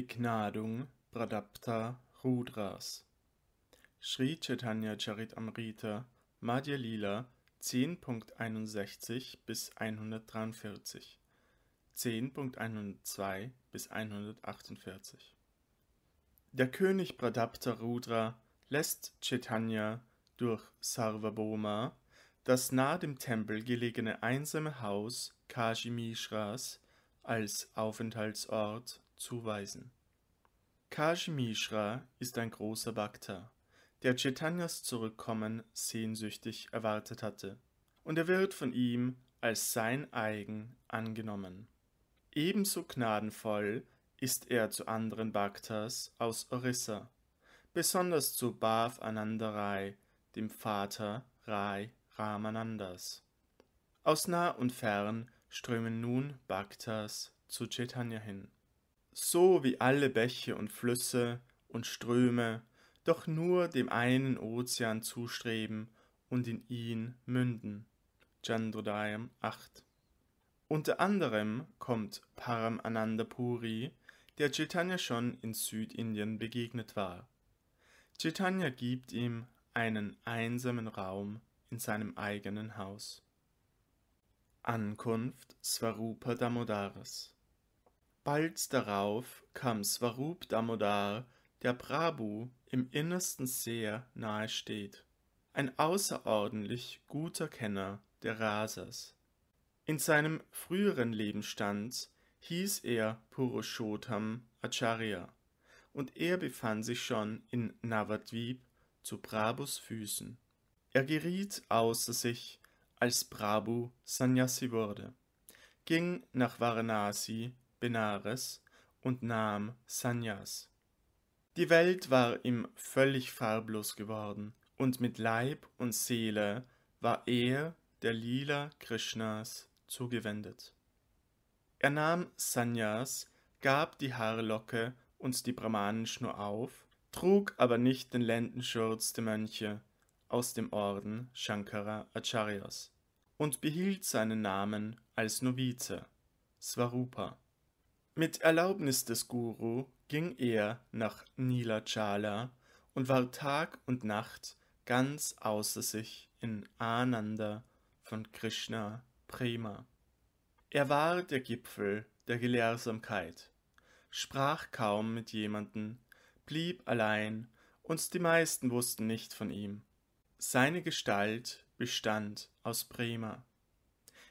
Begnadung Pradapta Rudras. Sri Chaitanya Charitamrita Madhya Lila 10.61 bis 143 10.102 bis 148 Der König Pradapta Rudra lässt Chaitanya durch Sarvabhoma das nahe dem Tempel gelegene einsame Haus Kashi Mishras als Aufenthaltsort zuweisen. Kashmishra ist ein großer Bhakta, der Chaitanyas Zurückkommen sehnsüchtig erwartet hatte, und er wird von ihm als sein eigen angenommen. Ebenso gnadenvoll ist er zu anderen Bhaktas aus Orissa, besonders zu Bhav Anandarai, dem Vater Rai Ramanandas. Aus nah und fern strömen nun Bhaktas zu Chaitanya hin so wie alle Bäche und Flüsse und Ströme, doch nur dem einen Ozean zustreben und in ihn münden. Chandrodayam 8 Unter anderem kommt Param Anandapuri, der Chaitanya schon in Südindien begegnet war. Chaitanya gibt ihm einen einsamen Raum in seinem eigenen Haus. Ankunft Svarupa Damodaras Bald darauf kam Swarup Damodar, der Prabhu im Innersten sehr nahe steht, ein außerordentlich guter Kenner der Rasas. In seinem früheren Lebensstand hieß er Purushottam Acharya und er befand sich schon in Navadvip zu Prabhus Füßen. Er geriet außer sich, als Prabhu Sannyasi wurde, ging nach Varanasi Benares und nahm Sanyas. Die Welt war ihm völlig farblos geworden, und mit Leib und Seele war er der Lila Krishnas zugewendet. Er nahm Sanyas, gab die Haarlocke und die Brahmanenschnur auf, trug aber nicht den Lendenschurz der Mönche aus dem Orden Shankara Acharyas und behielt seinen Namen als Novize, Svarupa. Mit Erlaubnis des Guru ging er nach Nilachala und war Tag und Nacht ganz außer sich in Ananda von Krishna Prema. Er war der Gipfel der Gelehrsamkeit, sprach kaum mit jemanden, blieb allein und die meisten wussten nicht von ihm. Seine Gestalt bestand aus Prema.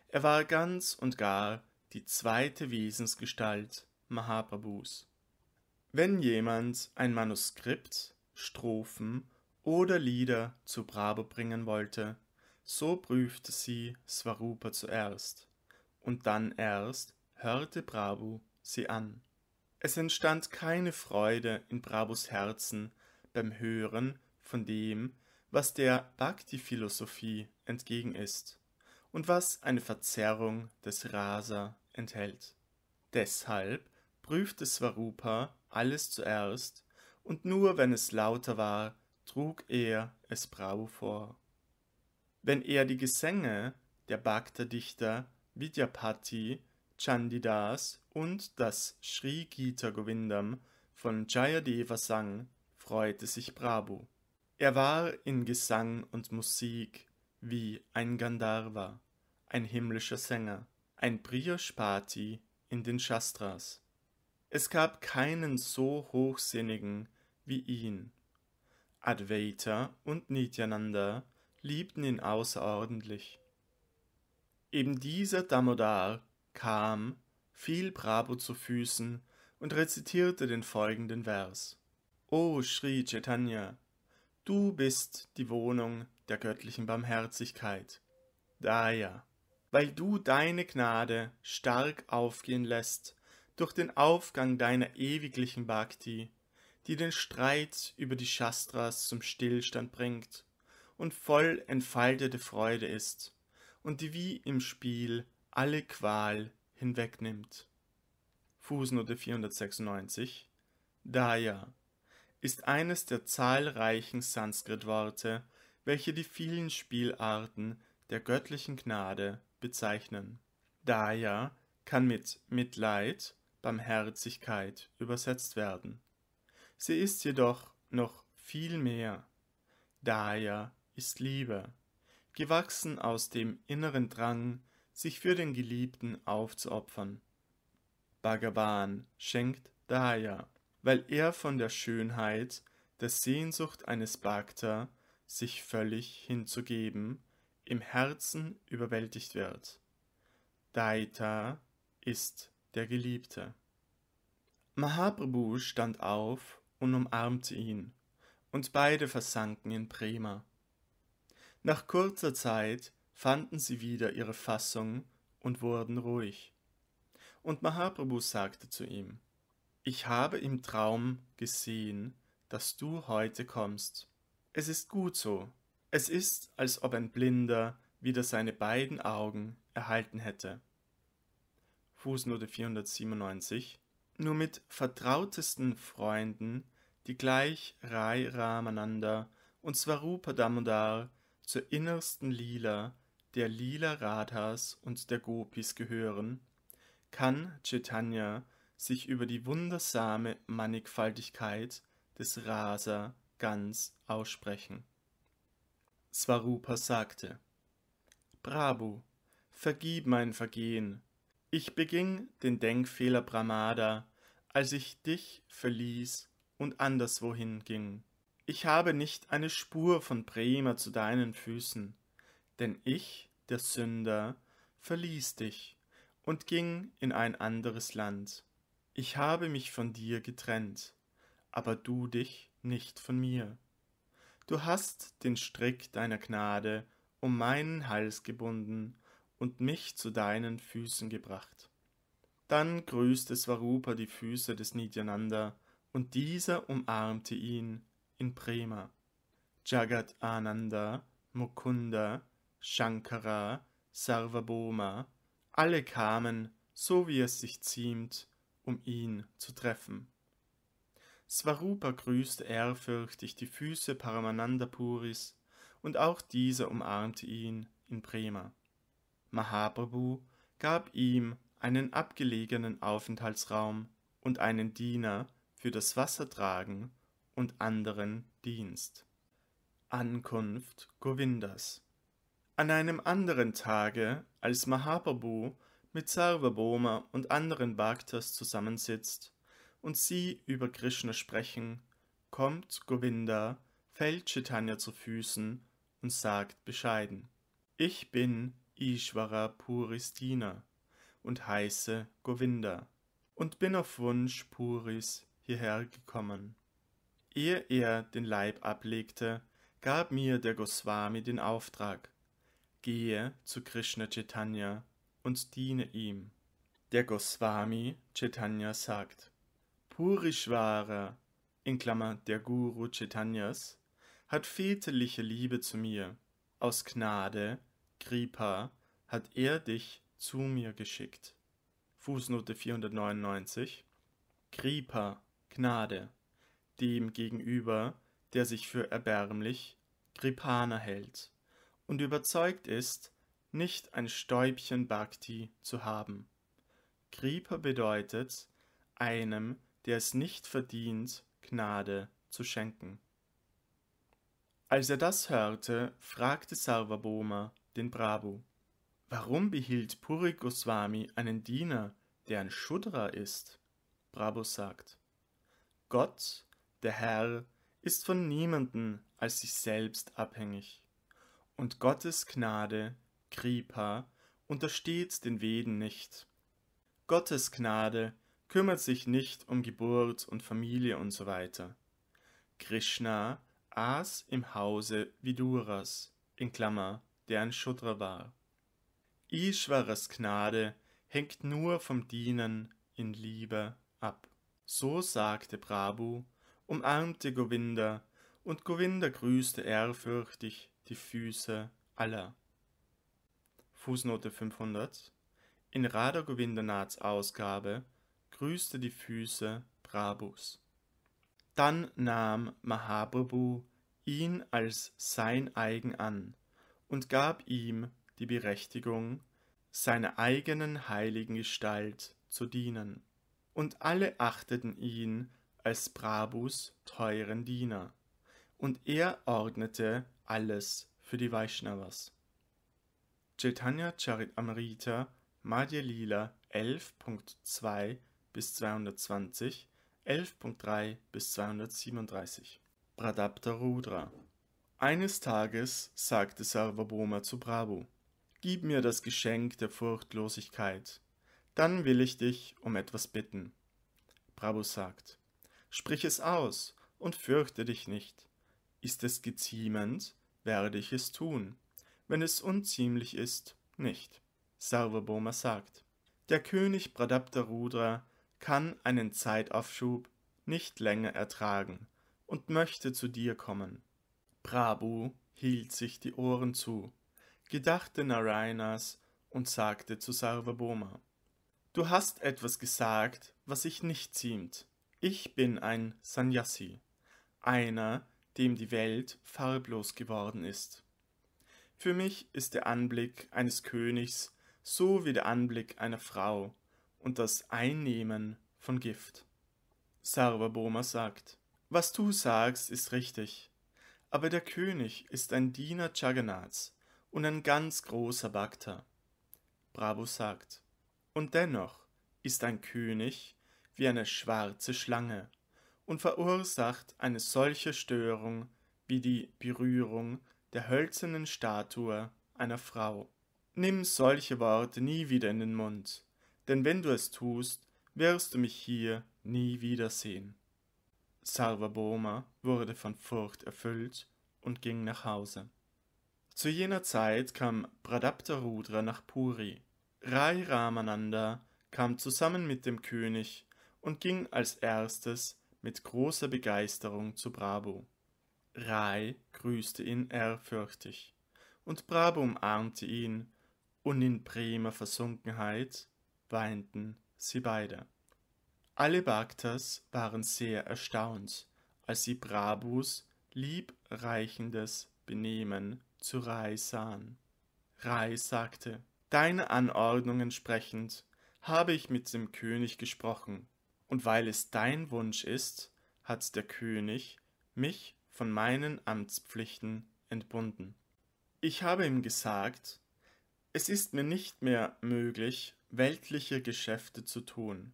Er war ganz und gar die zweite Wesensgestalt Mahaprabhus. Wenn jemand ein Manuskript, Strophen oder Lieder zu Brabo bringen wollte, so prüfte sie Swarupa zuerst und dann erst hörte Brabo sie an. Es entstand keine Freude in Brabos Herzen beim Hören von dem, was der Bhakti-Philosophie entgegen ist und was eine Verzerrung des Rasa enthält. Deshalb prüfte Svarupa alles zuerst, und nur wenn es lauter war, trug er es Brau vor. Wenn er die Gesänge der Bhakta-Dichter Vidyapati, Chandidas und das Sri Gita Govindam von Jayadeva sang, freute sich Prabhu. Er war in Gesang und Musik wie ein Gandharva, ein himmlischer Sänger, ein Priyaspati in den Shastras. Es gab keinen so hochsinnigen wie ihn. Advaita und Nityananda liebten ihn außerordentlich. Eben dieser Damodar kam, fiel Prabhu zu Füßen und rezitierte den folgenden Vers. O Sri Chaitanya, du bist die Wohnung der göttlichen Barmherzigkeit. Daher, weil du deine Gnade stark aufgehen lässt durch den Aufgang deiner ewiglichen Bhakti, die den Streit über die Shastras zum Stillstand bringt und voll entfaltete Freude ist und die wie im Spiel alle Qual hinwegnimmt. Fußnote 496 Daya ist eines der zahlreichen Sanskrit-Worte, welche die vielen Spielarten der göttlichen Gnade bezeichnen. Daya kann mit Mitleid Barmherzigkeit übersetzt werden. Sie ist jedoch noch viel mehr. Daya ist Liebe, gewachsen aus dem inneren Drang, sich für den Geliebten aufzuopfern. Bhagavan schenkt Daya, weil er von der Schönheit der Sehnsucht eines Bhakta sich völlig hinzugeben, im Herzen überwältigt wird. Daita ist der Geliebte. Mahaprabhu stand auf und umarmte ihn, und beide versanken in Prema. Nach kurzer Zeit fanden sie wieder ihre Fassung und wurden ruhig. Und Mahaprabhu sagte zu ihm, Ich habe im Traum gesehen, dass du heute kommst. Es ist gut so. Es ist, als ob ein Blinder wieder seine beiden Augen erhalten hätte. Fußnote 497 Nur mit vertrautesten Freunden, die gleich Rai Ramananda und Swarupa Damodar zur innersten Lila der Lila Radhas und der Gopis gehören, kann Chaitanya sich über die wundersame Mannigfaltigkeit des Rasa ganz aussprechen. Swarupa sagte, Bravo, vergib mein Vergehen. Ich beging den Denkfehler Brahmada, als ich dich verließ und anderswohin ging. Ich habe nicht eine Spur von Prema zu deinen Füßen, denn ich, der Sünder, verließ dich und ging in ein anderes Land. Ich habe mich von dir getrennt, aber du dich nicht von mir. Du hast den Strick deiner Gnade um meinen Hals gebunden und mich zu deinen Füßen gebracht. Dann grüßte Svarupa die Füße des Nityananda, und dieser umarmte ihn in Prema. Jagat Ananda, Mukunda, Shankara, Sarvabhoma, alle kamen, so wie es sich ziemt, um ihn zu treffen. Svarupa grüßte ehrfürchtig die Füße Paramanandapuris und auch dieser umarmte ihn in Prema. Mahaprabhu gab ihm einen abgelegenen Aufenthaltsraum und einen Diener für das Wassertragen und anderen Dienst. Ankunft Govindas An einem anderen Tage, als Mahaprabhu mit Sarvabhoma und anderen Bhaktas zusammensitzt, und sie über Krishna sprechen, kommt Govinda, fällt Chaitanya zu Füßen und sagt bescheiden, ich bin Ishvara Puristina und heiße Govinda und bin auf Wunsch Puris hierher gekommen. Ehe er den Leib ablegte, gab mir der Goswami den Auftrag, gehe zu Krishna Chaitanya und diene ihm. Der Goswami Chaitanya sagt, Purishvara, in Klammer der Guru Chaitanyas, hat väterliche Liebe zu mir. Aus Gnade, Kripa, hat er dich zu mir geschickt. Fußnote 499. Kripa, Gnade, dem gegenüber, der sich für erbärmlich, Kripana hält und überzeugt ist, nicht ein Stäubchen Bhakti zu haben. Kripa bedeutet, einem der es nicht verdient, Gnade zu schenken. Als er das hörte, fragte Sarvabhauma den Prabhu, warum behielt Puri Goswami einen Diener, der ein Shudra ist? Prabhu sagt, Gott, der Herr, ist von niemanden als sich selbst abhängig. Und Gottes Gnade, Kripa, untersteht den Veden nicht. Gottes Gnade kümmert sich nicht um Geburt und Familie und so weiter. Krishna aß im Hause Viduras, in Klammer, der ein Shudra war. Ishwaras Gnade hängt nur vom Dienen in Liebe ab. So sagte Prabhu, umarmte Govinda und Govinda grüßte ehrfürchtig die Füße aller. Fußnote 500 In Radha Govindanaths Ausgabe grüßte die Füße Brabus. Dann nahm Mahaprabhu ihn als sein eigen an und gab ihm die Berechtigung, seiner eigenen heiligen Gestalt zu dienen. Und alle achteten ihn als Brabus teuren Diener, und er ordnete alles für die Vaishnavas. Chaitanya Charitamrita Madhya Lila 11.2 bis 220, 11.3 bis 237. Pradapta Rudra Eines Tages sagte Sarvabhoma zu Prabhu, Gib mir das Geschenk der Furchtlosigkeit, dann will ich dich um etwas bitten. Prabhu sagt, Sprich es aus und fürchte dich nicht. Ist es geziemend, werde ich es tun. Wenn es unziemlich ist, nicht. Sarvabhoma sagt, der König Pradapta Rudra kann einen Zeitaufschub nicht länger ertragen und möchte zu dir kommen. Prabhu hielt sich die Ohren zu, gedachte Narayanas und sagte zu Sarvabhauma, Du hast etwas gesagt, was sich nicht ziemt. Ich bin ein Sanyasi, einer, dem die Welt farblos geworden ist. Für mich ist der Anblick eines Königs so wie der Anblick einer Frau, und das Einnehmen von Gift. Sarvaboma sagt, was du sagst, ist richtig, aber der König ist ein Diener Jagannaths und ein ganz großer Bhakta. Bravo sagt, und dennoch ist ein König wie eine schwarze Schlange und verursacht eine solche Störung wie die Berührung der hölzernen Statue einer Frau. Nimm solche Worte nie wieder in den Mund, denn wenn du es tust, wirst du mich hier nie wiedersehen. Sarvabhauma wurde von Furcht erfüllt und ging nach Hause. Zu jener Zeit kam Pradaptarudra nach Puri. Rai Ramananda kam zusammen mit dem König und ging als erstes mit großer Begeisterung zu Brabo. Rai grüßte ihn ehrfürchtig und Brabo umarmte ihn und in Bremer Versunkenheit weinten sie beide. Alle Bhaktas waren sehr erstaunt, als sie Brabus liebreichendes Benehmen zu Rai sahen. Rai sagte, Deine Anordnungen sprechend habe ich mit dem König gesprochen, und weil es dein Wunsch ist, hat der König mich von meinen Amtspflichten entbunden. Ich habe ihm gesagt, es ist mir nicht mehr möglich, weltliche Geschäfte zu tun.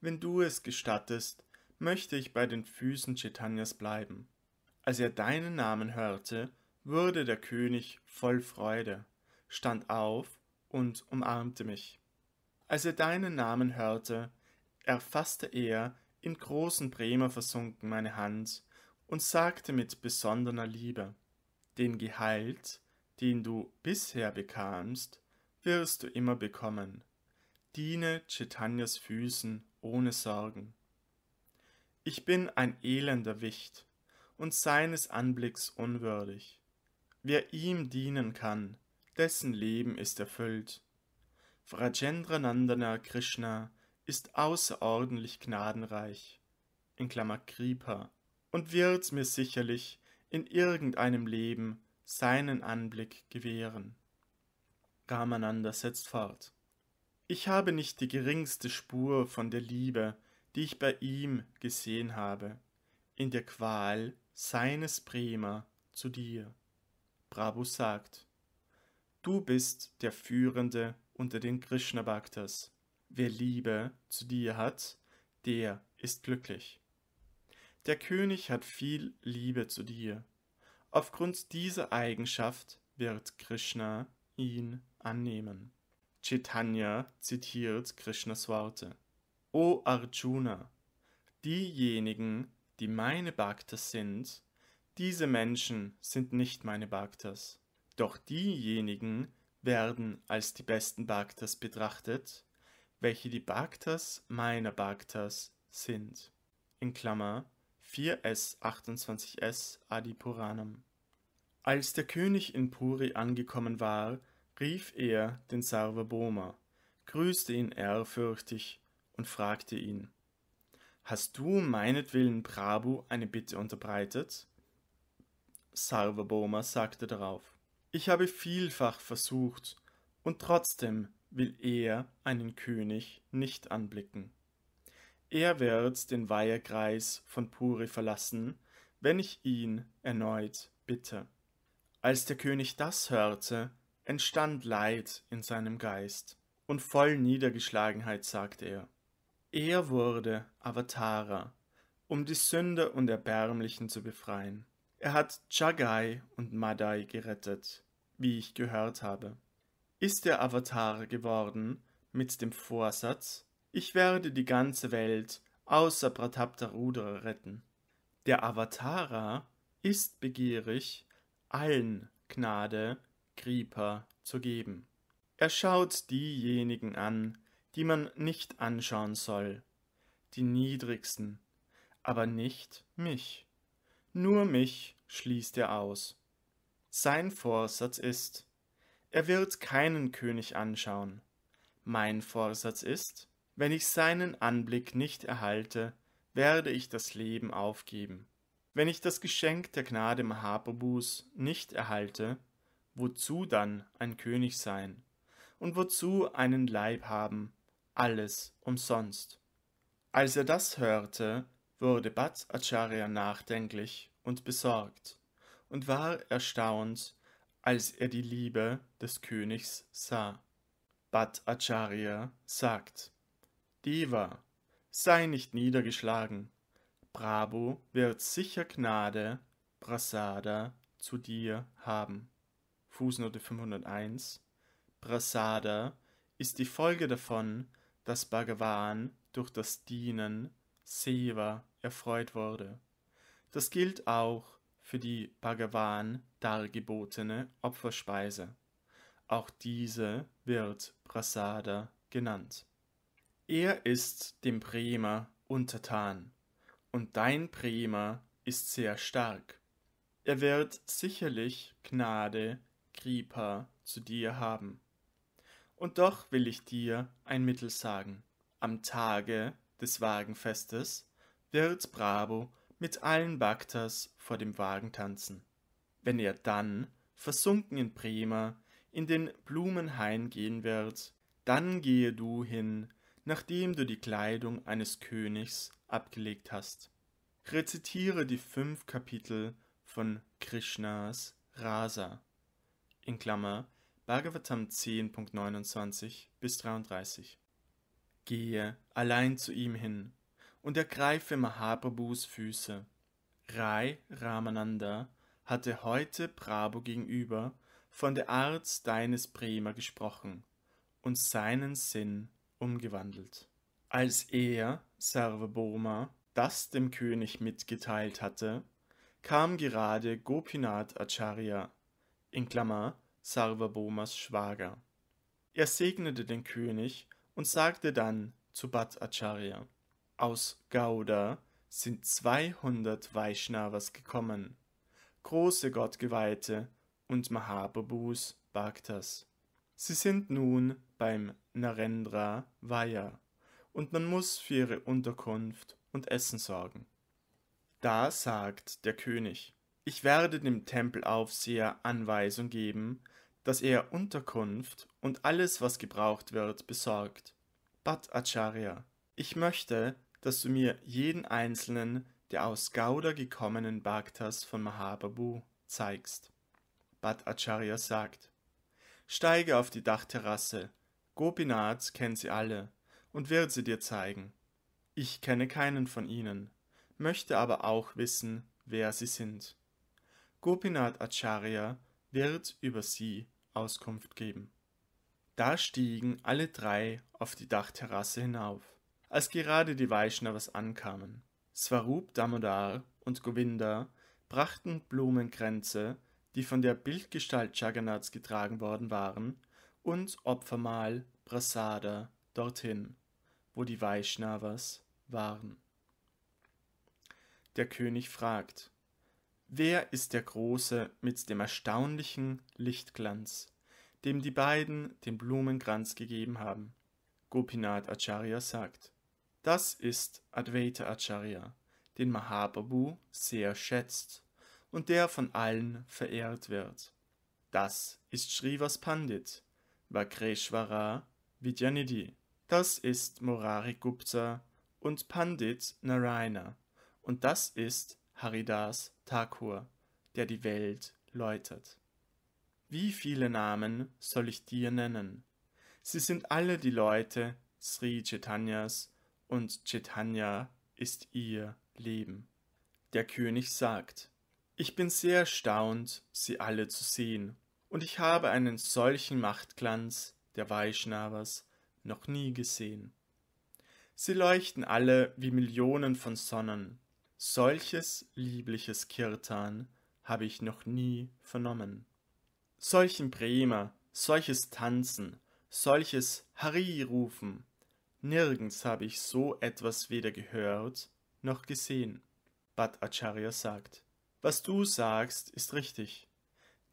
Wenn du es gestattest, möchte ich bei den Füßen Chaitanyas bleiben. Als er deinen Namen hörte, wurde der König voll Freude, stand auf und umarmte mich. Als er deinen Namen hörte, erfasste er, in großen Bremer versunken, meine Hand und sagte mit besonderer Liebe, den Gehalt, den du bisher bekamst, wirst du immer bekommen diene Chaitanyas Füßen ohne Sorgen. Ich bin ein elender Wicht und seines Anblicks unwürdig. Wer ihm dienen kann, dessen Leben ist erfüllt. Vrajendra Nandana Krishna ist außerordentlich gnadenreich, in Klammer Kripa, und wird mir sicherlich in irgendeinem Leben seinen Anblick gewähren. Ramananda setzt fort. Ich habe nicht die geringste Spur von der Liebe, die ich bei ihm gesehen habe, in der Qual seines Bremer zu dir. Brabus sagt, du bist der Führende unter den Krishna-Bhaktas. Wer Liebe zu dir hat, der ist glücklich. Der König hat viel Liebe zu dir. Aufgrund dieser Eigenschaft wird Krishna ihn annehmen. Chaitanya zitiert Krishnas Worte. O Arjuna, diejenigen, die meine Bhaktas sind, diese Menschen sind nicht meine Bhaktas. Doch diejenigen werden als die besten Bhaktas betrachtet, welche die Bhaktas meiner Bhaktas sind. In Klammer 4s 28s Adi Als der König in Puri angekommen war, rief er den Sarvabhauma, grüßte ihn ehrfürchtig und fragte ihn, Hast du meinetwillen Prabhu eine Bitte unterbreitet? Sarvabhauma sagte darauf, Ich habe vielfach versucht, und trotzdem will er einen König nicht anblicken. Er wird den Weiherkreis von Puri verlassen, wenn ich ihn erneut bitte. Als der König das hörte, entstand Leid in seinem Geist, und voll Niedergeschlagenheit sagte er, er wurde Avatara, um die Sünder und Erbärmlichen zu befreien. Er hat Chagai und Madai gerettet, wie ich gehört habe. Ist er Avatara geworden mit dem Vorsatz, ich werde die ganze Welt außer Pratapta Rudra retten. Der Avatara ist begierig, allen Gnade Kripa zu geben. Er schaut diejenigen an, die man nicht anschauen soll, die Niedrigsten, aber nicht mich. Nur mich schließt er aus. Sein Vorsatz ist, er wird keinen König anschauen. Mein Vorsatz ist, wenn ich seinen Anblick nicht erhalte, werde ich das Leben aufgeben. Wenn ich das Geschenk der Gnade Mahaprabhus nicht erhalte, Wozu dann ein König sein? Und wozu einen Leib haben? Alles umsonst. Als er das hörte, wurde Bhattacharya nachdenklich und besorgt und war erstaunt, als er die Liebe des Königs sah. Bhattacharya sagt, Diva, sei nicht niedergeschlagen. Brabo wird sicher Gnade, Prasada, zu dir haben. Fußnote 501, Prasada ist die Folge davon, dass Bhagavan durch das Dienen, Seva, erfreut wurde. Das gilt auch für die Bhagavan dargebotene Opferspeise. Auch diese wird Prasada genannt. Er ist dem Prema untertan und dein Prema ist sehr stark. Er wird sicherlich Gnade Kripa, zu dir haben. Und doch will ich dir ein Mittel sagen. Am Tage des Wagenfestes wird Bravo mit allen Baktas vor dem Wagen tanzen. Wenn er dann, versunken in Prima, in den Blumenhain gehen wird, dann gehe du hin, nachdem du die Kleidung eines Königs abgelegt hast. Rezitiere die fünf Kapitel von Krishnas Rasa in Klammer Bhagavatam 10.29 bis 33. Gehe allein zu ihm hin und ergreife Mahaprabhus Füße. Rai Ramananda hatte heute Prabhu gegenüber von der Art deines Prema gesprochen und seinen Sinn umgewandelt. Als er, Sarvabhauma, das dem König mitgeteilt hatte, kam gerade Gopinath Acharya in Klammer Sarvabomas Schwager. Er segnete den König und sagte dann zu Bhattacharya, aus Gauda sind 200 Vaishnavas gekommen, große Gottgeweihte und Mahaprabhus Bhaktas. Sie sind nun beim Narendra Vaya und man muss für ihre Unterkunft und Essen sorgen. Da sagt der König, ich werde dem Tempelaufseher Anweisung geben, dass er Unterkunft und alles, was gebraucht wird, besorgt. Bhattacharya, ich möchte, dass du mir jeden einzelnen der aus Gauda gekommenen Bhaktas von Mahababu zeigst. Bhattacharya sagt, steige auf die Dachterrasse, Gopinath kennt sie alle und wird sie dir zeigen. Ich kenne keinen von ihnen, möchte aber auch wissen, wer sie sind. Gopinath Acharya wird über sie Auskunft geben. Da stiegen alle drei auf die Dachterrasse hinauf, als gerade die Vaishnavas ankamen. Swarup Damodar und Govinda brachten Blumenkränze, die von der Bildgestalt Jagannaths getragen worden waren, und Opfermahl Prasada dorthin, wo die Vaishnavas waren. Der König fragt, Wer ist der Große mit dem erstaunlichen Lichtglanz, dem die beiden den Blumenkranz gegeben haben? Gopinath Acharya sagt, das ist Advaita Acharya, den Mahaprabhu sehr schätzt und der von allen verehrt wird. Das ist Srivas Pandit, Vakreshwara Vidyanidhi. Das ist Morari Gupta und Pandit Narayana. Und das ist Haridas Thakur, der die Welt läutet. Wie viele Namen soll ich dir nennen? Sie sind alle die Leute Sri Chaitanyas und Chaitanya ist ihr Leben. Der König sagt, ich bin sehr erstaunt, sie alle zu sehen, und ich habe einen solchen Machtglanz der Vaishnavas noch nie gesehen. Sie leuchten alle wie Millionen von Sonnen, Solches liebliches Kirtan habe ich noch nie vernommen. Solchen Prema, solches Tanzen, solches Hari-Rufen, nirgends habe ich so etwas weder gehört noch gesehen. Bhatt Acharya sagt, was du sagst, ist richtig.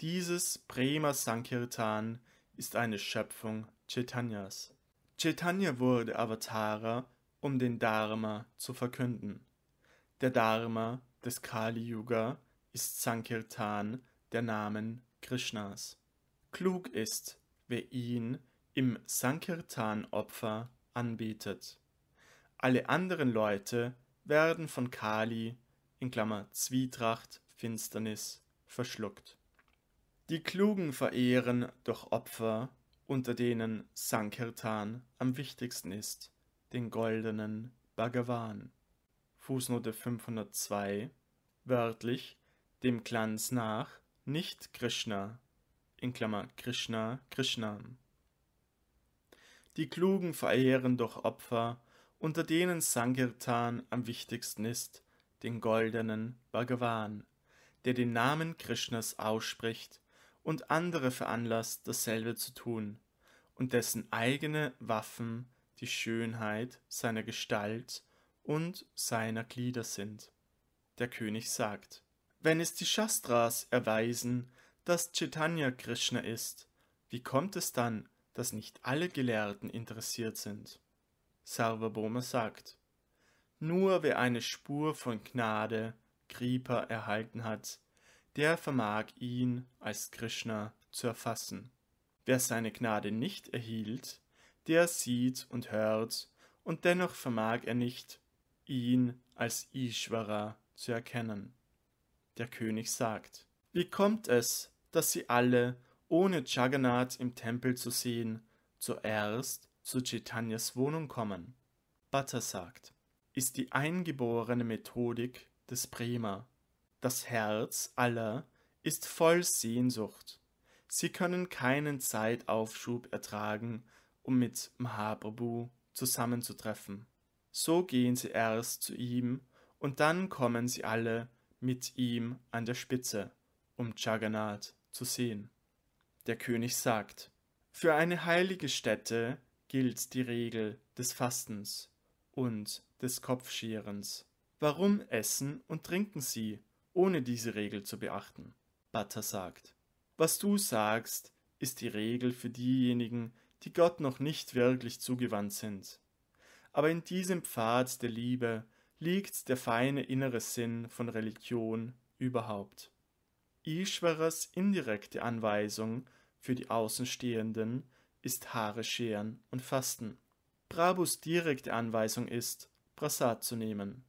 Dieses Prema Sankirtan ist eine Schöpfung Chaitanyas. Chaitanya wurde Avatara, um den Dharma zu verkünden. Der Dharma des Kali Yuga ist Sankirtan der Namen Krishnas. Klug ist, wer ihn im Sankirtan-Opfer anbetet. Alle anderen Leute werden von Kali in Klammer Zwietracht, Finsternis verschluckt. Die Klugen verehren durch Opfer, unter denen Sankirtan am wichtigsten ist, den goldenen Bhagavan. Fußnote 502, wörtlich dem Glanz nach, nicht Krishna, in Klammer Krishna, Krishna. Die Klugen verehren doch Opfer, unter denen Sankirtan am wichtigsten ist, den goldenen Bhagavan, der den Namen Krishnas ausspricht und andere veranlasst, dasselbe zu tun, und dessen eigene Waffen die Schönheit seiner Gestalt und seiner Glieder sind. Der König sagt, wenn es die Shastras erweisen, dass Chaitanya Krishna ist, wie kommt es dann, dass nicht alle Gelehrten interessiert sind? Sarvabhoma sagt, nur wer eine Spur von Gnade, Kripa, erhalten hat, der vermag ihn als Krishna zu erfassen. Wer seine Gnade nicht erhielt, der sieht und hört, und dennoch vermag er nicht, ihn als Ishvara zu erkennen. Der König sagt, wie kommt es, dass sie alle, ohne Jagannath im Tempel zu sehen, zuerst zu Chaitanyas Wohnung kommen? Butter sagt, ist die eingeborene Methodik des Prema. Das Herz aller ist voll Sehnsucht. Sie können keinen Zeitaufschub ertragen, um mit Mahaprabhu zusammenzutreffen. So gehen sie erst zu ihm und dann kommen sie alle mit ihm an der Spitze, um Jagannath zu sehen. Der König sagt, für eine heilige Stätte gilt die Regel des Fastens und des Kopfscherens. Warum essen und trinken sie, ohne diese Regel zu beachten? Butter sagt, was du sagst, ist die Regel für diejenigen, die Gott noch nicht wirklich zugewandt sind aber in diesem Pfad der Liebe liegt der feine innere Sinn von Religion überhaupt. Ishwaras indirekte Anweisung für die Außenstehenden ist Haare scheren und fasten. Prabhus direkte Anweisung ist, Prasad zu nehmen.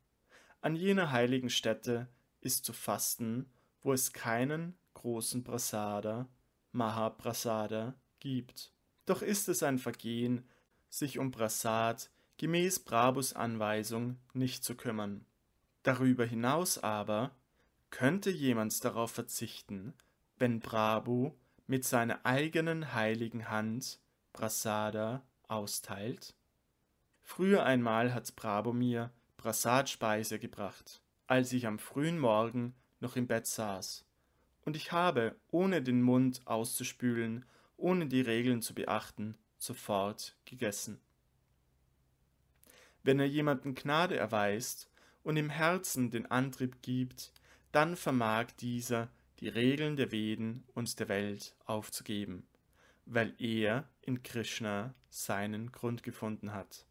An jener heiligen Stätte ist zu fasten, wo es keinen großen Prasada, Mahaprasada, gibt. Doch ist es ein Vergehen, sich um Prasad gemäß Brabus Anweisung nicht zu kümmern. Darüber hinaus aber könnte jemand darauf verzichten, wenn Brabo mit seiner eigenen heiligen Hand Prasada austeilt? Früher einmal hat Brabo mir Prasadspeise gebracht, als ich am frühen Morgen noch im Bett saß, und ich habe, ohne den Mund auszuspülen, ohne die Regeln zu beachten, sofort gegessen. Wenn er jemanden Gnade erweist und im Herzen den Antrieb gibt, dann vermag dieser, die Regeln der Veden und der Welt aufzugeben, weil er in Krishna seinen Grund gefunden hat.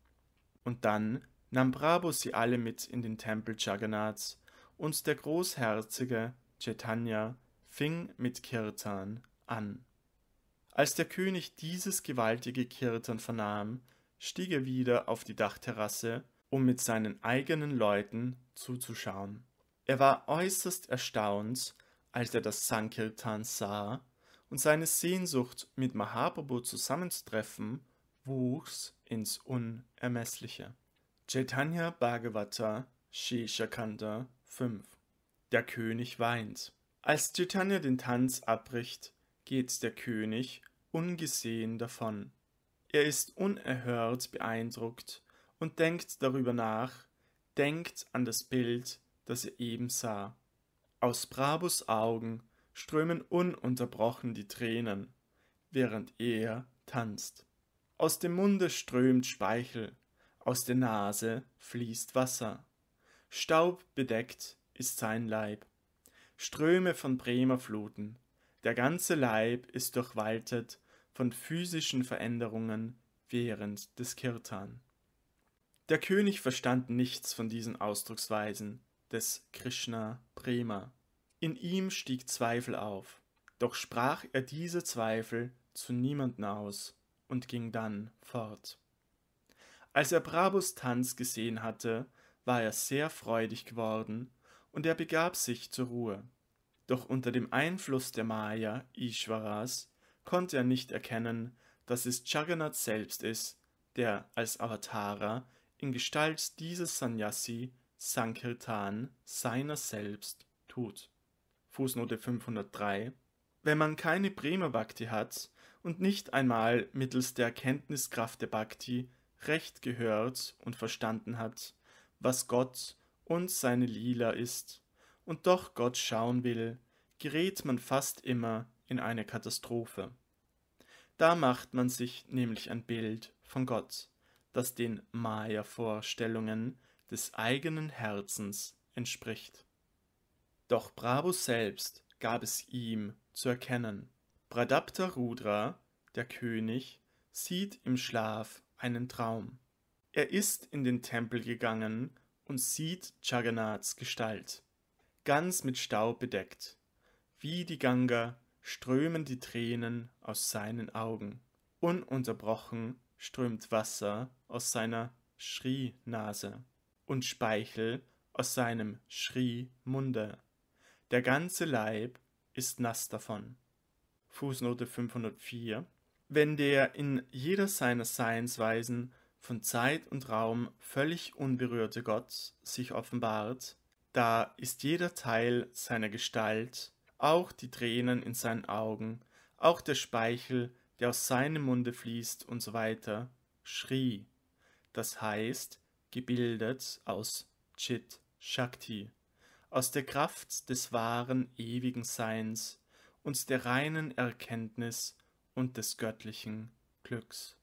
Und dann nahm Brabo sie alle mit in den Tempel Jagannaths und der großherzige Chaitanya fing mit Kirtan an. Als der König dieses gewaltige Kirtan vernahm, stieg er wieder auf die Dachterrasse, um mit seinen eigenen Leuten zuzuschauen. Er war äußerst erstaunt, als er das Sankirtan sah, und seine Sehnsucht, mit Mahaprabhu zusammenzutreffen, wuchs ins Unermessliche. Chaitanya Bhagavata, Sheshakanda 5 Der König weint. Als Chaitanya den Tanz abbricht, geht der König ungesehen davon. Er ist unerhört beeindruckt und denkt darüber nach, denkt an das Bild, das er eben sah. Aus Brabus Augen strömen ununterbrochen die Tränen, während er tanzt. Aus dem Munde strömt Speichel, aus der Nase fließt Wasser. Staub bedeckt ist sein Leib. Ströme von Bremer fluten. Der ganze Leib ist durchwaltet von physischen Veränderungen während des Kirtan. Der König verstand nichts von diesen Ausdrucksweisen des Krishna Prema. In ihm stieg Zweifel auf, doch sprach er diese Zweifel zu niemanden aus und ging dann fort. Als er Brabus Tanz gesehen hatte, war er sehr freudig geworden und er begab sich zur Ruhe. Doch unter dem Einfluss der Maya Ishwaras konnte er nicht erkennen, dass es Jagannath selbst ist, der als Avatara in Gestalt dieses Sannyasi Sankirtan seiner selbst tut. Fußnote 503 Wenn man keine Prima Bhakti hat und nicht einmal mittels der Erkenntniskraft der Bhakti recht gehört und verstanden hat, was Gott und seine Lila ist, und doch Gott schauen will, gerät man fast immer in eine Katastrophe. Da macht man sich nämlich ein Bild von Gott, das den Maya-Vorstellungen des eigenen Herzens entspricht. Doch Brabus selbst gab es ihm zu erkennen. Pradapta Rudra, der König, sieht im Schlaf einen Traum. Er ist in den Tempel gegangen und sieht Jagannaths Gestalt, ganz mit Staub bedeckt, wie die Ganga strömen die Tränen aus seinen Augen. Ununterbrochen strömt Wasser aus seiner Schrie-Nase und Speichel aus seinem Schrie-Munde. Der ganze Leib ist nass davon. Fußnote 504. Wenn der in jeder seiner Seinsweisen von Zeit und Raum völlig unberührte Gott sich offenbart, da ist jeder Teil seiner Gestalt auch die Tränen in seinen Augen, auch der Speichel, der aus seinem Munde fließt und so weiter, schrie. Das heißt, gebildet aus Chit Shakti, aus der Kraft des wahren ewigen Seins und der reinen Erkenntnis und des göttlichen Glücks.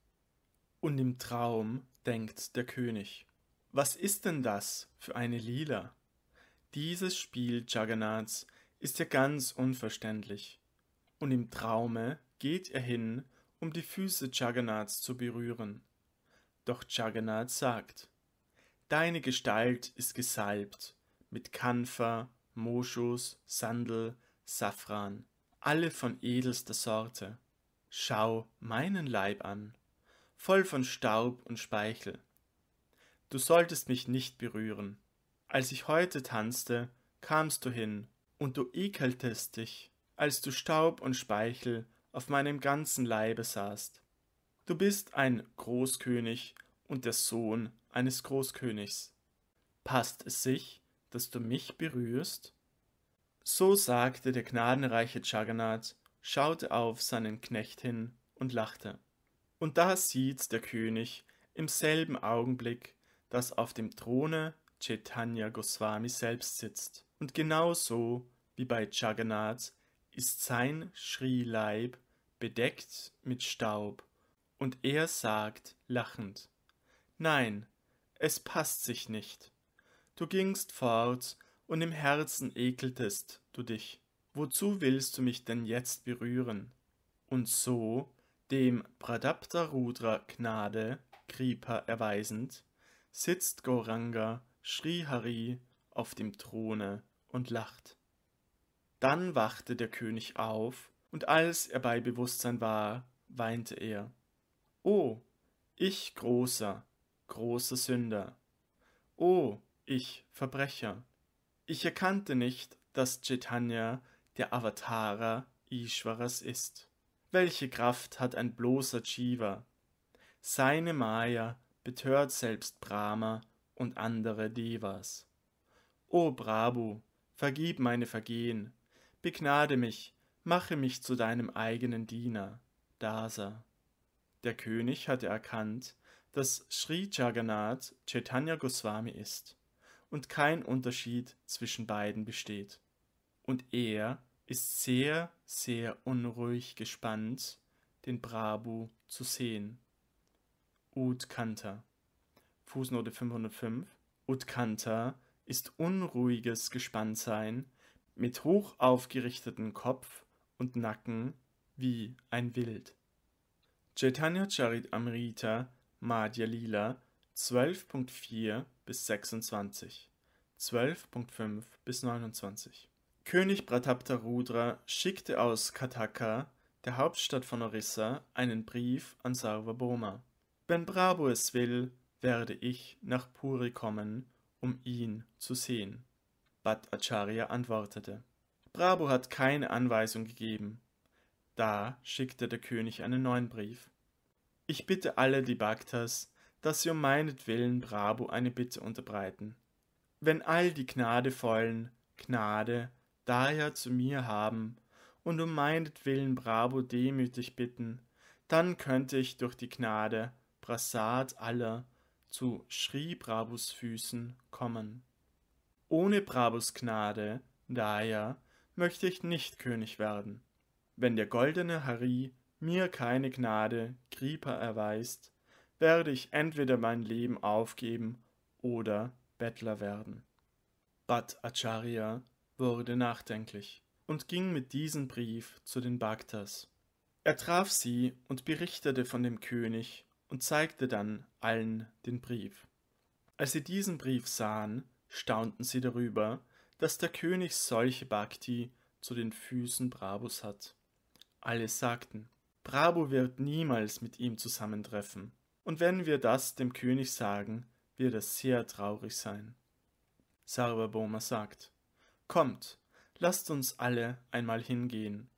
Und im Traum denkt der König. Was ist denn das für eine Lila? Dieses Spiel Jagannaths ist er ganz unverständlich. Und im Traume geht er hin, um die Füße Jagannaths zu berühren. Doch Jagannath sagt, Deine Gestalt ist gesalbt mit Kanfer, Moschus, Sandel, Safran, alle von edelster Sorte. Schau meinen Leib an, voll von Staub und Speichel. Du solltest mich nicht berühren. Als ich heute tanzte, kamst du hin und du ekeltest dich, als du Staub und Speichel auf meinem ganzen Leibe sahst. Du bist ein Großkönig und der Sohn eines Großkönigs. Passt es sich, dass du mich berührst? So sagte der gnadenreiche Jagannath, schaute auf seinen Knecht hin und lachte. Und da sieht der König im selben Augenblick, dass auf dem Throne Chaitanya Goswami selbst sitzt. Und genauso wie bei Jagannath ist sein Schri-Leib bedeckt mit Staub, und er sagt lachend, Nein, es passt sich nicht. Du gingst fort, und im Herzen ekeltest du dich. Wozu willst du mich denn jetzt berühren? Und so, dem Pradapta Rudra Gnade, Kripa erweisend, sitzt Gauranga Srihari auf dem Throne und lacht. Dann wachte der König auf, und als er bei Bewusstsein war, weinte er. O, ich großer, großer Sünder. O, ich Verbrecher. Ich erkannte nicht, dass Chaitanya der Avatara Ishwaras ist. Welche Kraft hat ein bloßer Jiva? Seine Maya betört selbst Brahma und andere Devas. O Brabo, vergib meine Vergehen, begnade mich, mache mich zu deinem eigenen Diener. Dasa. Der König hatte erkannt, dass Sri Jagannath Chaitanya Goswami ist und kein Unterschied zwischen beiden besteht. Und er ist sehr, sehr unruhig gespannt, den Brabu zu sehen. Utkanta Fußnote 505 Utkanta ist unruhiges Gespanntsein mit hoch aufgerichtetem Kopf und Nacken wie ein Wild. Chaitanya Charit Amrita Madhya Lila 12.4 bis 26, 12.5 bis 29. König Pratapta Rudra schickte aus Kataka, der Hauptstadt von Orissa, einen Brief an Sarvabhauma. Wenn Bravo es will, werde ich nach Puri kommen um ihn zu sehen. Acharya antwortete, Brabo hat keine Anweisung gegeben. Da schickte der König einen neuen Brief. Ich bitte alle die Bhaktas, dass sie um meinetwillen Brabo eine Bitte unterbreiten. Wenn all die gnadevollen Gnade daher zu mir haben und um meinetwillen Brabo demütig bitten, dann könnte ich durch die Gnade Prasad aller zu Sri Brabus Füßen kommen. Ohne Brabus Gnade, daher, möchte ich nicht König werden. Wenn der goldene Hari mir keine Gnade, Kripa erweist, werde ich entweder mein Leben aufgeben oder Bettler werden. Bhat Acharya wurde nachdenklich und ging mit diesem Brief zu den Bhaktas. Er traf sie und berichtete von dem König und zeigte dann allen den Brief. Als sie diesen Brief sahen, staunten sie darüber, dass der König solche Bhakti zu den Füßen Brabus hat. Alle sagten, Brabo wird niemals mit ihm zusammentreffen, und wenn wir das dem König sagen, wird er sehr traurig sein. Sarvaboma sagt, Kommt, lasst uns alle einmal hingehen.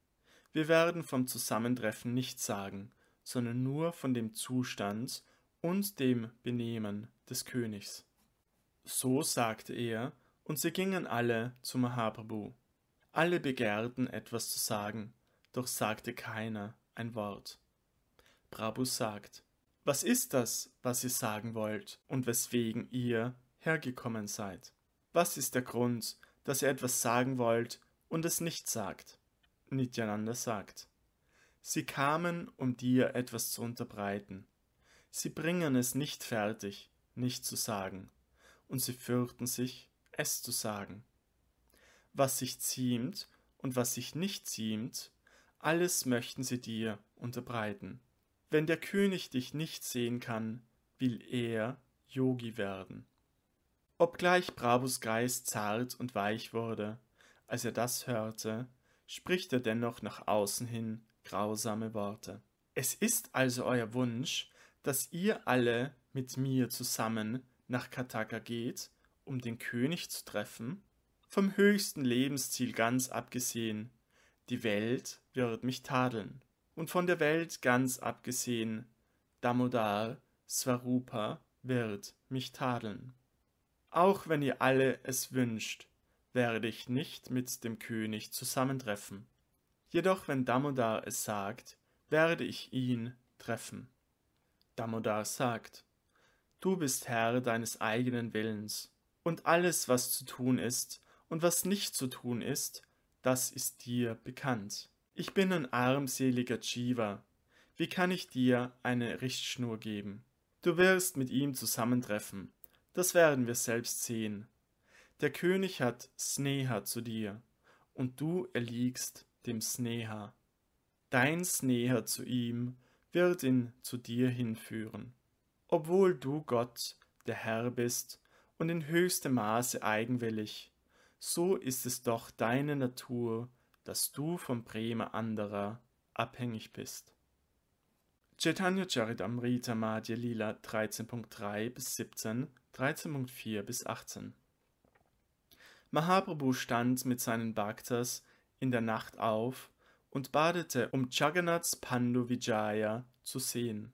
Wir werden vom Zusammentreffen nichts sagen, sondern nur von dem Zustand und dem Benehmen des Königs. So sagte er, und sie gingen alle zu Mahaprabhu. Alle begehrten etwas zu sagen, doch sagte keiner ein Wort. Prabhu sagt, was ist das, was ihr sagen wollt und weswegen ihr hergekommen seid? Was ist der Grund, dass ihr etwas sagen wollt und es nicht sagt? Nityananda sagt, Sie kamen, um dir etwas zu unterbreiten. Sie bringen es nicht fertig, nicht zu sagen, und sie fürchten sich, es zu sagen. Was sich ziemt und was sich nicht ziemt, alles möchten sie dir unterbreiten. Wenn der König dich nicht sehen kann, will er Yogi werden. Obgleich Brabus Geist zart und weich wurde, als er das hörte, spricht er dennoch nach außen hin grausame Worte. Es ist also euer Wunsch, dass ihr alle mit mir zusammen nach Kataka geht, um den König zu treffen? Vom höchsten Lebensziel ganz abgesehen, die Welt wird mich tadeln. Und von der Welt ganz abgesehen, Damodar Swarupa wird mich tadeln. Auch wenn ihr alle es wünscht, werde ich nicht mit dem König zusammentreffen. Jedoch wenn Damodar es sagt, werde ich ihn treffen. Damodar sagt, Du bist Herr deines eigenen Willens, und alles, was zu tun ist und was nicht zu tun ist, das ist dir bekannt. Ich bin ein armseliger Jiva. Wie kann ich dir eine Richtschnur geben? Du wirst mit ihm zusammentreffen. Das werden wir selbst sehen. Der König hat Sneha zu dir, und du erliegst dem Sneha. Dein Sneha zu ihm wird ihn zu dir hinführen. Obwohl du Gott, der Herr bist und in höchstem Maße eigenwillig, so ist es doch deine Natur, dass du vom Prema anderer abhängig bist. Chaitanya Charitamrita Madhya Lila 13.3 bis 17, 13.4 bis 18 Mahaprabhu stand mit seinen Bhaktas in der Nacht auf und badete, um Jagannaths Pandu Vijaya zu sehen.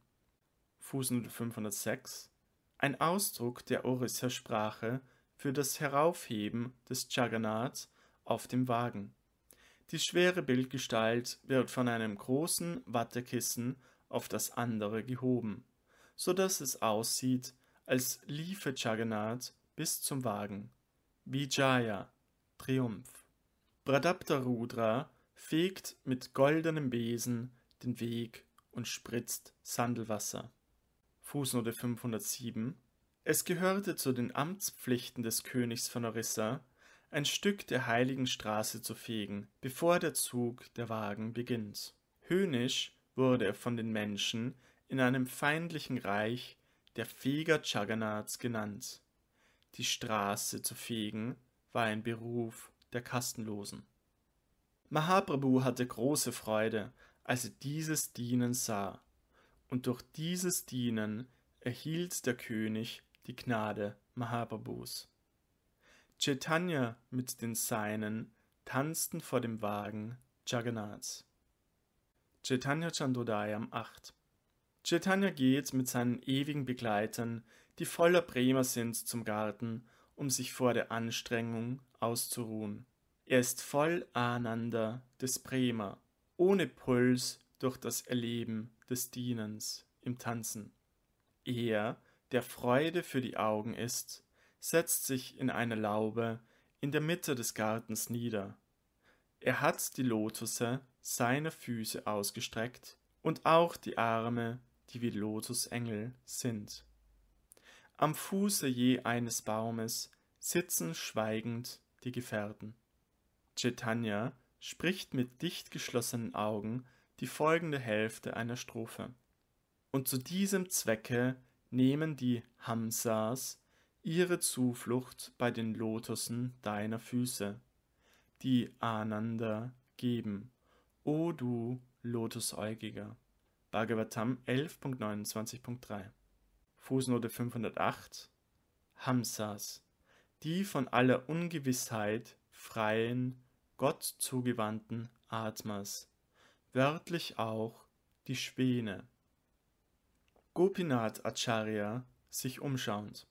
Fußnote 506 Ein Ausdruck der Orissa-Sprache für das Heraufheben des Jagannath auf dem Wagen. Die schwere Bildgestalt wird von einem großen Wattekissen auf das andere gehoben, so dass es aussieht, als liefe Jagannath bis zum Wagen. Vijaya, Triumph. Bradapterudra fegt mit goldenem Besen den Weg und spritzt Sandelwasser. Fußnote 507 Es gehörte zu den Amtspflichten des Königs von Orissa, ein Stück der heiligen Straße zu fegen, bevor der Zug der Wagen beginnt. Höhnisch wurde er von den Menschen in einem feindlichen Reich der Feger Jagannaths genannt. Die Straße zu fegen war ein Beruf der Kastenlosen. Mahaprabhu hatte große Freude, als er dieses Dienen sah, und durch dieses Dienen erhielt der König die Gnade Mahaprabhus. Chaitanya mit den Seinen tanzten vor dem Wagen Jagannaths. Chaitanya Chandodayam 8 Chaitanya geht mit seinen ewigen Begleitern, die voller Bremer sind, zum Garten, um sich vor der Anstrengung auszuruhen. Er ist voll Ananda des Prema, ohne Puls durch das Erleben des Dienens im Tanzen. Er, der Freude für die Augen ist, setzt sich in eine Laube in der Mitte des Gartens nieder. Er hat die Lotusse seiner Füße ausgestreckt und auch die Arme, die wie Lotusengel sind. Am Fuße je eines Baumes sitzen schweigend die Gefährten. Chaitanya spricht mit dicht geschlossenen Augen die folgende Hälfte einer Strophe. Und zu diesem Zwecke nehmen die Hamsas ihre Zuflucht bei den Lotussen deiner Füße, die Ananda geben, o du Lotusäugiger. Bhagavatam 11.29.3 Fußnote 508 Hamsas, die von aller Ungewissheit freien, Gott zugewandten Atmers, wörtlich auch die Schwäne. Gopinath Acharya sich umschauend.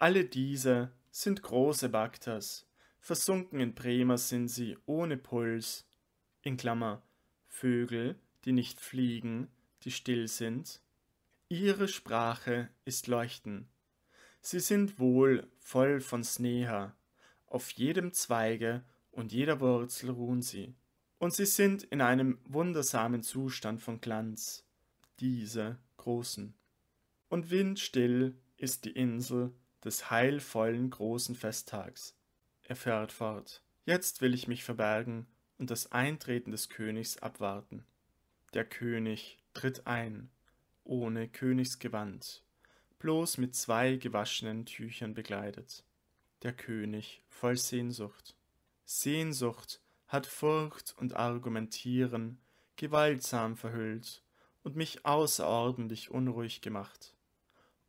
Alle diese sind große Bhaktas, versunken in Prema sind sie ohne Puls, in Klammer, Vögel, die nicht fliegen, die still sind, Ihre Sprache ist Leuchten. Sie sind wohl voll von Sneha. Auf jedem Zweige und jeder Wurzel ruhen sie. Und sie sind in einem wundersamen Zustand von Glanz, diese Großen. Und windstill ist die Insel des heilvollen großen Festtags. Er fährt fort. Jetzt will ich mich verbergen und das Eintreten des Königs abwarten. Der König tritt ein ohne Königsgewand, bloß mit zwei gewaschenen Tüchern begleitet. Der König voll Sehnsucht. Sehnsucht hat Furcht und Argumentieren gewaltsam verhüllt und mich außerordentlich unruhig gemacht.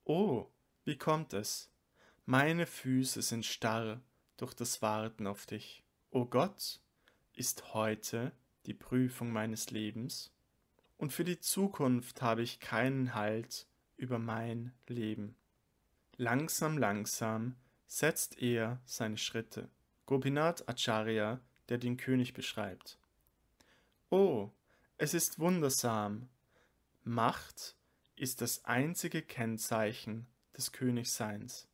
Oh, wie kommt es? Meine Füße sind starr durch das Warten auf dich. O oh Gott, ist heute die Prüfung meines Lebens? und für die Zukunft habe ich keinen Halt über mein Leben. Langsam, langsam setzt er seine Schritte. Gopinath Acharya, der den König beschreibt. Oh, es ist wundersam. Macht ist das einzige Kennzeichen des Königseins.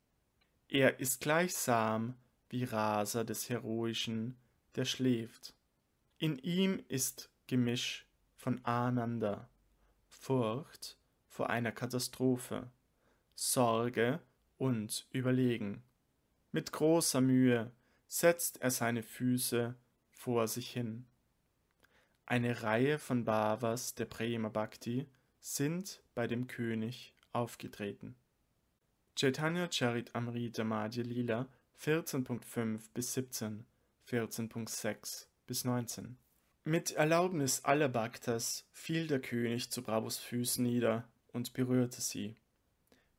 Er ist gleichsam wie Raser des Heroischen, der schläft. In ihm ist Gemisch von Ananda, Furcht vor einer Katastrophe, Sorge und Überlegen. Mit großer Mühe setzt er seine Füße vor sich hin. Eine Reihe von Bhavas der Prema Bhakti sind bei dem König aufgetreten. Chaitanya Charit Amrita Madhya Lila 14.5 bis 17, 14.6 bis 19. Mit Erlaubnis aller Baktas fiel der König zu Brabus Füßen nieder und berührte sie.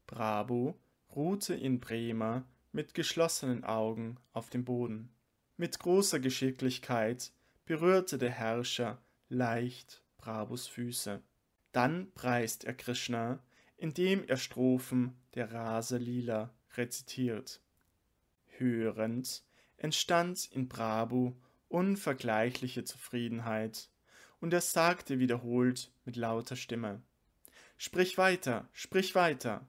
Brabo ruhte in Bremer mit geschlossenen Augen auf dem Boden. Mit großer Geschicklichkeit berührte der Herrscher leicht Brabus Füße. Dann preist er Krishna, indem er Strophen der Lila rezitiert. Hörend entstand in Brabu unvergleichliche Zufriedenheit, und er sagte wiederholt mit lauter Stimme, Sprich weiter, sprich weiter.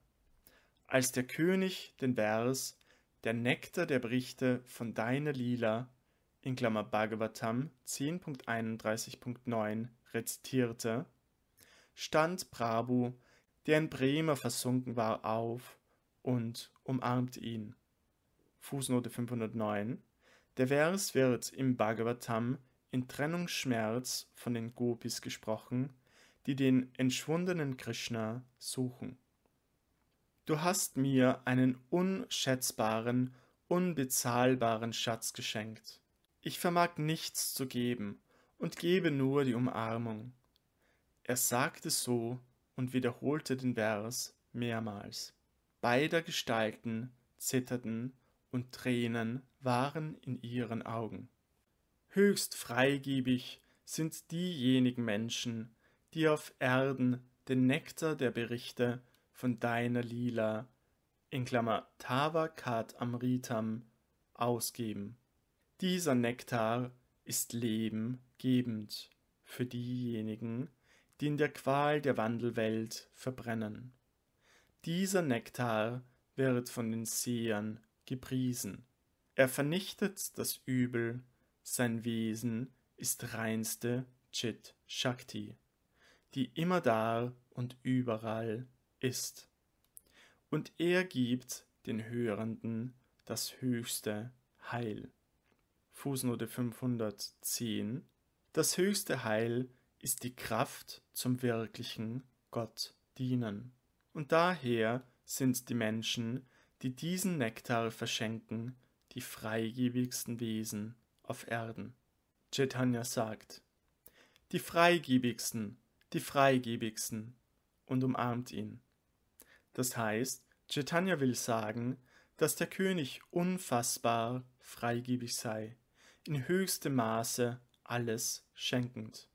Als der König den Vers, der Nektar der Berichte von deiner Lila, in Klammer Bhagavatam 10.31.9 rezitierte, stand Prabhu, der in Bremer versunken war, auf und umarmte ihn. Fußnote 509 der Vers wird im Bhagavatam in Trennungsschmerz von den Gopis gesprochen, die den entschwundenen Krishna suchen. Du hast mir einen unschätzbaren, unbezahlbaren Schatz geschenkt. Ich vermag nichts zu geben und gebe nur die Umarmung. Er sagte so und wiederholte den Vers mehrmals. Beider Gestalten zitterten und Tränen waren in ihren Augen. Höchst freigebig sind diejenigen Menschen, die auf Erden den Nektar der Berichte von deiner Lila in Klammer Tavakat Amritam ausgeben. Dieser Nektar ist lebengebend für diejenigen, die in der Qual der Wandelwelt verbrennen. Dieser Nektar wird von den Sehern gepriesen. Er vernichtet das Übel, sein Wesen ist reinste Chit Shakti, die immerdar und überall ist. Und er gibt den Hörenden das höchste Heil. Fußnote 510 Das höchste Heil ist die Kraft zum wirklichen Gott dienen. Und daher sind die Menschen die diesen Nektar verschenken, die freigebigsten Wesen auf Erden. Chaitanya sagt, die freigebigsten, die freigebigsten und umarmt ihn. Das heißt, Chaitanya will sagen, dass der König unfassbar freigebig sei, in höchstem Maße alles schenkend.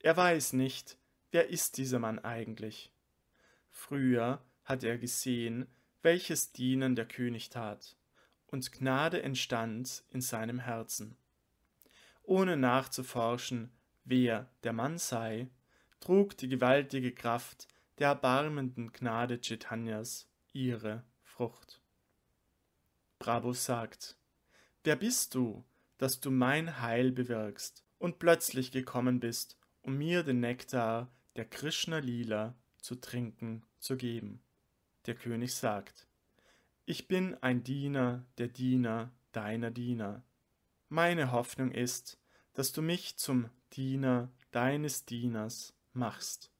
Er weiß nicht, wer ist dieser Mann eigentlich. Früher hat er gesehen, welches dienen der König tat, und Gnade entstand in seinem Herzen. Ohne nachzuforschen, wer der Mann sei, trug die gewaltige Kraft der erbarmenden Gnade Chaitanyas ihre Frucht. Brabus sagt, Wer bist du, dass du mein Heil bewirkst und plötzlich gekommen bist, um mir den Nektar der Krishna-Lila zu trinken zu geben? Der König sagt, ich bin ein Diener, der Diener, deiner Diener. Meine Hoffnung ist, dass du mich zum Diener deines Dieners machst.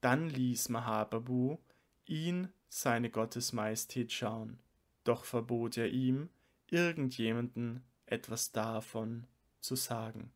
Dann ließ Mahababu ihn seine Gottesmajestät schauen, doch verbot er ihm, irgendjemanden etwas davon zu sagen.